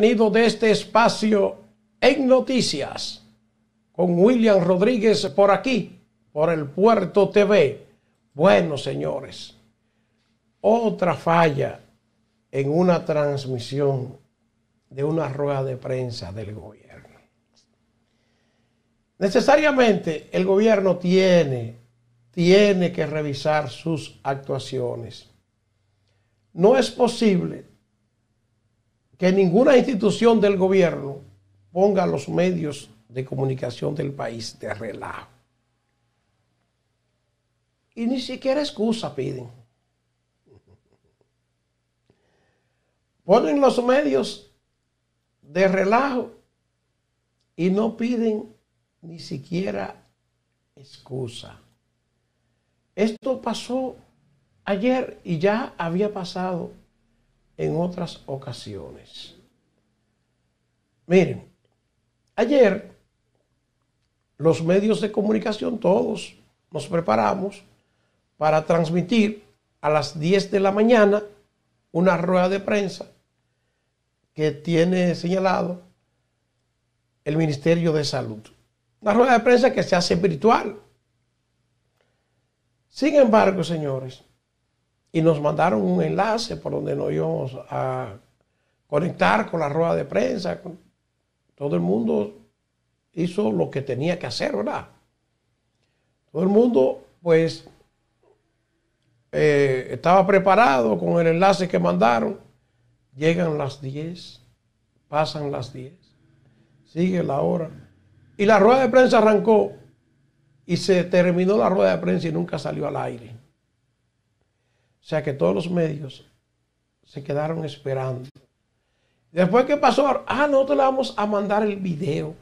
de este espacio en noticias con William Rodríguez por aquí, por el Puerto TV. Bueno, señores, otra falla en una transmisión de una rueda de prensa del gobierno. Necesariamente el gobierno tiene, tiene que revisar sus actuaciones. No es posible que ninguna institución del gobierno ponga los medios de comunicación del país de relajo. Y ni siquiera excusa piden. Ponen los medios de relajo y no piden ni siquiera excusa. Esto pasó ayer y ya había pasado en otras ocasiones. Miren, ayer los medios de comunicación, todos nos preparamos para transmitir a las 10 de la mañana una rueda de prensa que tiene señalado el Ministerio de Salud. Una rueda de prensa que se hace virtual. Sin embargo, señores, y nos mandaron un enlace por donde nos íbamos a conectar con la rueda de prensa. Todo el mundo hizo lo que tenía que hacer, ¿verdad? Todo el mundo, pues, eh, estaba preparado con el enlace que mandaron. Llegan las 10, pasan las 10, sigue la hora. Y la rueda de prensa arrancó y se terminó la rueda de prensa y nunca salió al aire. O sea que todos los medios se quedaron esperando. Después que pasó, ah, nosotros le vamos a mandar el video.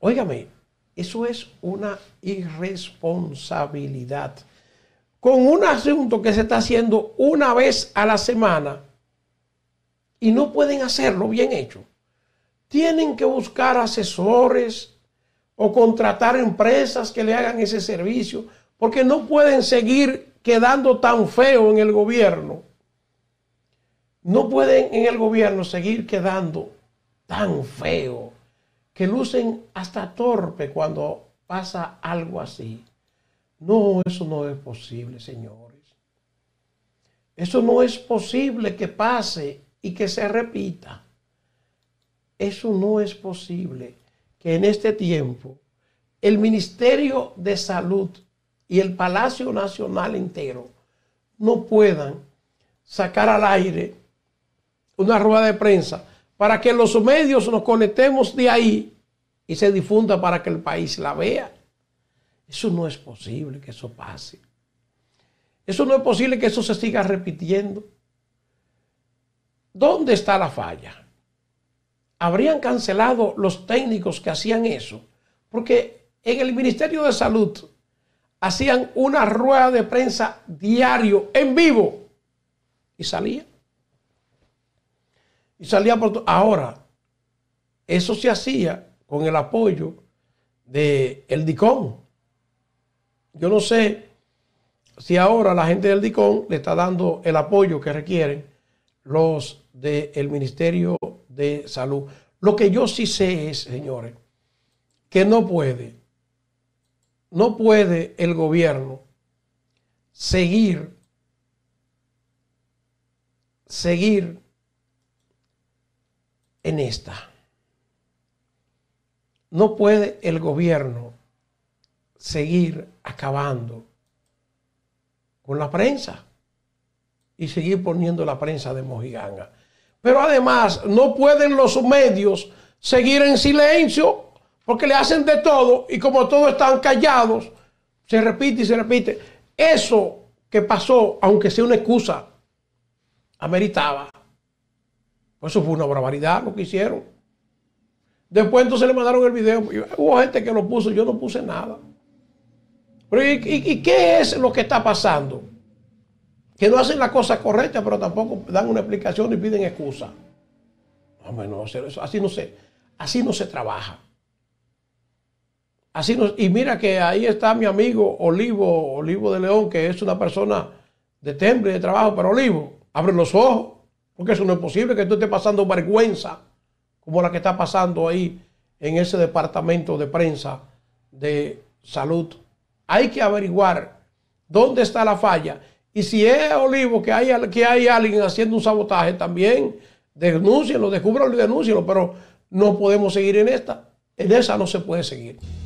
Óigame, eso es una irresponsabilidad. Con un asunto que se está haciendo una vez a la semana y no pueden hacerlo bien hecho. Tienen que buscar asesores o contratar empresas que le hagan ese servicio porque no pueden seguir quedando tan feo en el gobierno. No pueden en el gobierno seguir quedando tan feo que lucen hasta torpe cuando pasa algo así. No, eso no es posible, señores. Eso no es posible que pase y que se repita. Eso no es posible que en este tiempo el Ministerio de Salud y el Palacio Nacional entero no puedan sacar al aire una rueda de prensa para que los medios nos conectemos de ahí y se difunda para que el país la vea. Eso no es posible que eso pase. Eso no es posible que eso se siga repitiendo. ¿Dónde está la falla? Habrían cancelado los técnicos que hacían eso, porque en el Ministerio de Salud hacían una rueda de prensa diario, en vivo, y salía. Y salía por Ahora, eso se hacía con el apoyo del el DICOM. Yo no sé si ahora la gente del DICOM le está dando el apoyo que requieren los del Ministerio de Salud. Lo que yo sí sé es, señores, que no puede no puede el gobierno seguir, seguir en esta. No puede el gobierno seguir acabando con la prensa y seguir poniendo la prensa de mojiganga. Pero además no pueden los medios seguir en silencio porque le hacen de todo y como todos están callados, se repite y se repite. Eso que pasó, aunque sea una excusa, ameritaba. Pues eso fue una barbaridad lo que hicieron. Después entonces le mandaron el video. Hubo gente que lo puso, yo no puse nada. ¿y, qué es lo que está pasando? Que no hacen la cosa correcta, pero tampoco dan una explicación y piden excusa. Hombre, no, así no así no se trabaja y mira que ahí está mi amigo Olivo, Olivo de León, que es una persona de temple de trabajo, pero Olivo, abre los ojos, porque eso no es posible que tú estés pasando vergüenza como la que está pasando ahí en ese departamento de prensa de salud. Hay que averiguar dónde está la falla. Y si es Olivo que hay, que hay alguien haciendo un sabotaje también, denúncienlo, descúbralo y denúncienlo, pero no podemos seguir en esta. En esa no se puede seguir.